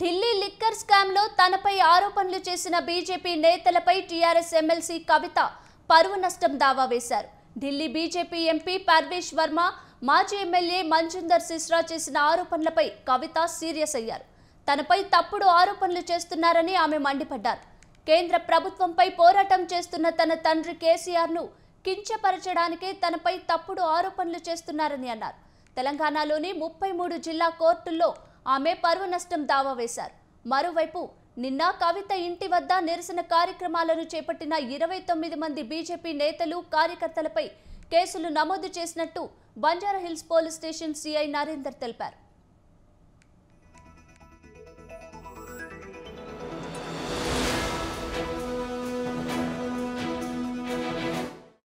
Delhi liquor స్కామ్లో తనపై ఆరోపణలు చేసిన బీజేపీ నేతలపై టీఆర్ఎస్ ఎమ్మెల్సీ కవిత పరువు నష్టం దావా వేశారు ఢిల్లీ బీజేపీ ఎంపీ పర్వేష్ వర్మ మాజీ ఎమ్మెల్యే మంజుందర్ సిస్రా చేసిన ఆరోపణలపై కవిత సీరియస్ అయ్యారు తనపై తప్పుడు ఆరోపణలు చేస్తున్నారని ఆమె మండిపడ్డారు కేంద్ర ప్రభుత్వంపై పోరాటం చేస్తున్న తన తండ్రి కేసీఆర్ను కించపరచడానికే తనపై తప్పుడు ఆరోపణలు చేస్తున్నారని అన్నారు తెలంగాణలోని ముప్పై మూడు జిల్లా కోర్టుల్లో ఆమె పరువు నష్టం దావా వేశారు మరోవైపు నిన్న కవిత ఇంటి వద్ద నిరసన కార్యక్రమాలను చేపట్టిన ఇరవై తొమ్మిది మంది బీజేపీ నేతలు కార్యకర్తలపై కేసులు నమోదు చేసినట్టు Banjara Hills police station CI Narender తెలిపారు